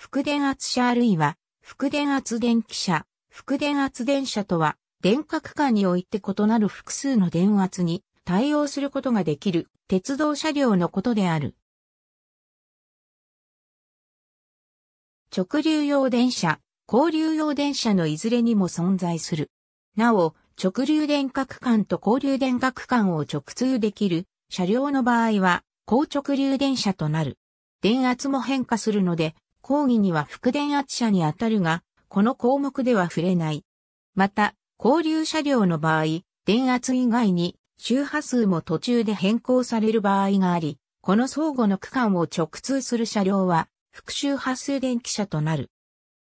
副電圧車あるいは、副電圧電気車、副電圧電車とは、電化区間において異なる複数の電圧に対応することができる鉄道車両のことである。直流用電車、交流用電車のいずれにも存在する。なお、直流電化区間と交流電化区間を直通できる車両の場合は、高直流電車となる。電圧も変化するので、講義には副電圧車にあたるが、この項目では触れない。また、交流車両の場合、電圧以外に周波数も途中で変更される場合があり、この相互の区間を直通する車両は、副周波数電気車となる。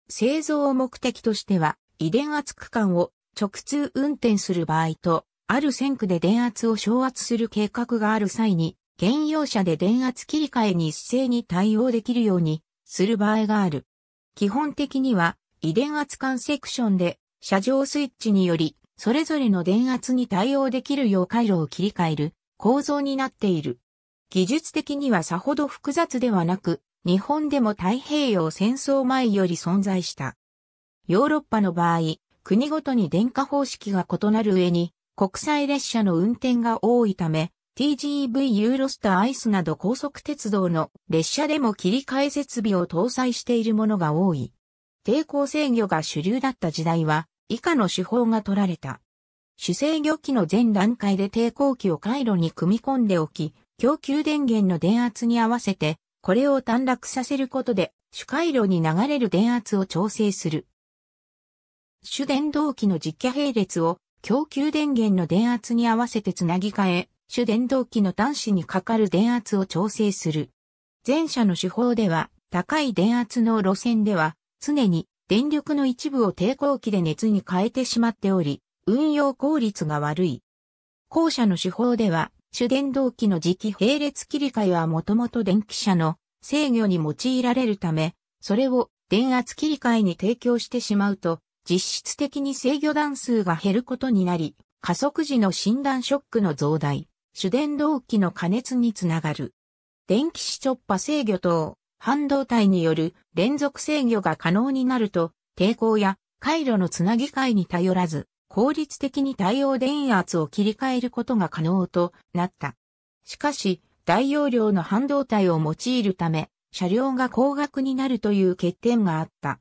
製造を目的としては、遺伝圧区間を直通運転する場合と、ある線区で電圧を昇圧する計画がある際に、現用車で電圧切り替えに一斉に対応できるように、する場合がある。基本的には遺伝圧管セクションで車上スイッチによりそれぞれの電圧に対応できるよう回路を切り替える構造になっている。技術的にはさほど複雑ではなく、日本でも太平洋戦争前より存在した。ヨーロッパの場合、国ごとに電化方式が異なる上に、国際列車の運転が多いため、TGV ユーロスターアイスなど高速鉄道の列車でも切り替え設備を搭載しているものが多い。抵抗制御が主流だった時代は以下の手法が取られた。主制御機の全段階で抵抗機を回路に組み込んでおき、供給電源の電圧に合わせて、これを短絡させることで、主回路に流れる電圧を調整する。主電動機の実機並列を供給電源の電圧に合わせてつなぎ替え、主電動機の端子にかかる電圧を調整する。前者の手法では、高い電圧の路線では、常に電力の一部を抵抗器で熱に変えてしまっており、運用効率が悪い。後者の手法では、主電動機の磁気並列切り替えはもともと電気車の制御に用いられるため、それを電圧切り替えに提供してしまうと、実質的に制御段数が減ることになり、加速時の診断ショックの増大、主電動機の加熱につながる。電気子直波制御等、半導体による連続制御が可能になると、抵抗や回路のつなぎ替えに頼らず、効率的に対応電圧を切り替えることが可能となった。しかし、大容量の半導体を用いるため、車両が高額になるという欠点があった。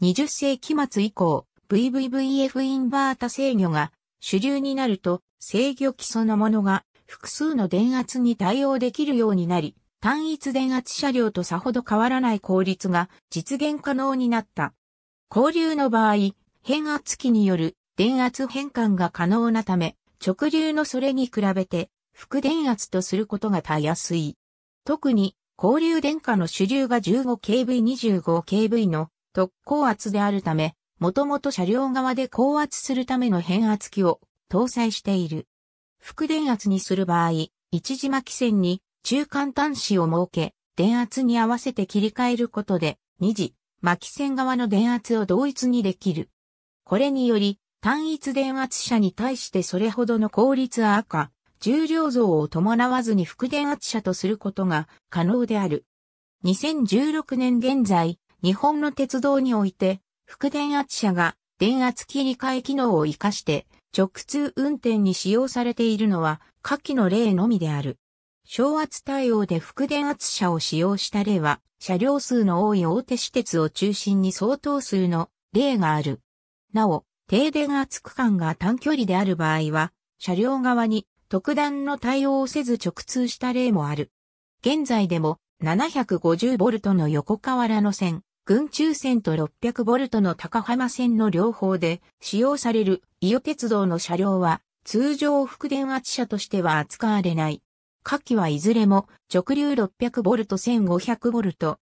20世紀末以降、VVVF インバータ制御が主流になると制御基礎のものが複数の電圧に対応できるようになり、単一電圧車両とさほど変わらない効率が実現可能になった。交流の場合、変圧器による電圧変換が可能なため、直流のそれに比べて、副電圧とすることがたやすい。特に、交流電荷の主流が 15kV25kV の特高圧であるため、もともと車両側で高圧するための変圧器を搭載している。副電圧にする場合、一時巻き線に中間端子を設け、電圧に合わせて切り替えることで、二次巻き線側の電圧を同一にできる。これにより、単一電圧車に対してそれほどの効率は赤、重量増を伴わずに副電圧車とすることが可能である。2016年現在、日本の鉄道において、副電圧車が電圧切り替え機能を活かして、直通運転に使用されているのは下記の例のみである。小圧対応で副電圧車を使用した例は、車両数の多い大手私鉄を中心に相当数の例がある。なお、低電圧区間が短距離である場合は、車両側に特段の対応をせず直通した例もある。現在でも 750V の横河原の線、群中線と600ボルトの高浜線の両方で使用される伊予鉄道の車両は通常副電圧車としては扱われない。下記はいずれも直流600ボルト1500ボルト。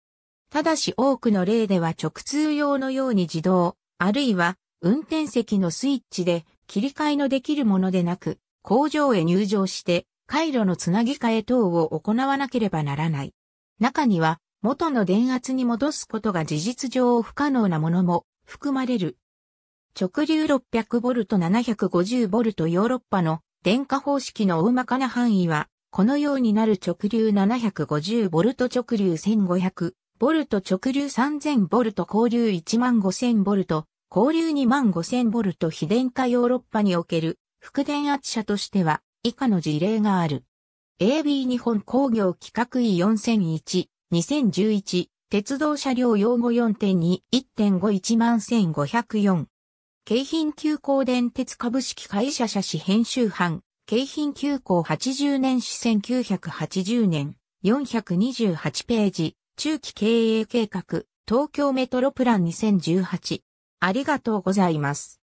ただし多くの例では直通用のように自動、あるいは運転席のスイッチで切り替えのできるものでなく、工場へ入場して回路のつなぎ替え等を行わなければならない。中には元の電圧に戻すことが事実上不可能なものも含まれる。直流 600V750V ヨーロッパの電化方式の大まかな範囲は、このようになる直流 750V 直流 1500V 直流 3000V 交流 15000V 交流 25000V 非電化ヨーロッパにおける副電圧車としては以下の事例がある。AB 日本工業規格 E4001 2011、鉄道車両用語4.2、1.511504。京浜急行電鉄株式会社社史編集班、京浜急行80年史1980年、428ページ、中期経営計画、東京メトロプラン2018。ありがとうございます。